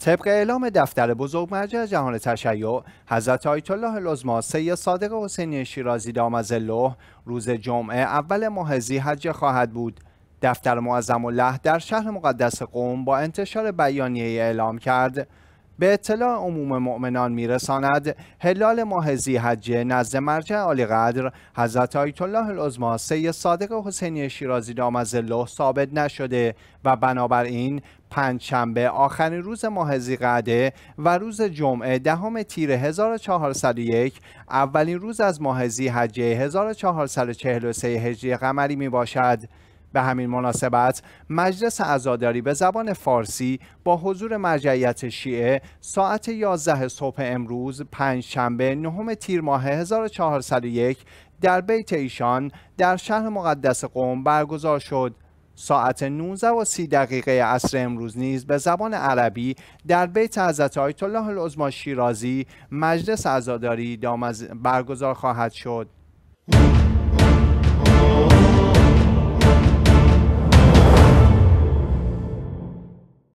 طبق اعلام دفتر بزرگ مرجع جهان تشیع حضرت آیت الله لزما سید صادق حسینی شیرازی دامز روز جمعه اول ماه حج خواهد بود دفتر معظم الله در شهر مقدس قوم با انتشار بیانیه اعلام کرد به اطلاع عموم مؤمنان میرساند هلال ماه زیحجه نزد مرجع عالی حضرت آیت الله العظما سید صادق حسینی شیرازی از الله ثابت نشده و بنابراین پنج شنبه آخرین روز ماهزی زیقعده و روز جمعه دهم تیر 1401 اولین روز از ماه زیحجه 1443 هجری قمری می باشد به همین مناسبت مجلس عزاداری به زبان فارسی با حضور مرجعیت شیعه ساعت 11 صبح امروز پنج شنبه نهم تیر ماه 1401 در بیت ایشان در شهر مقدس قوم برگزار شد ساعت 19 و 30 دقیقه عصر امروز نیز به زبان عربی در بیت حضرت آیت الله العظما شیرازی مجلس عزاداری برگزار خواهد شد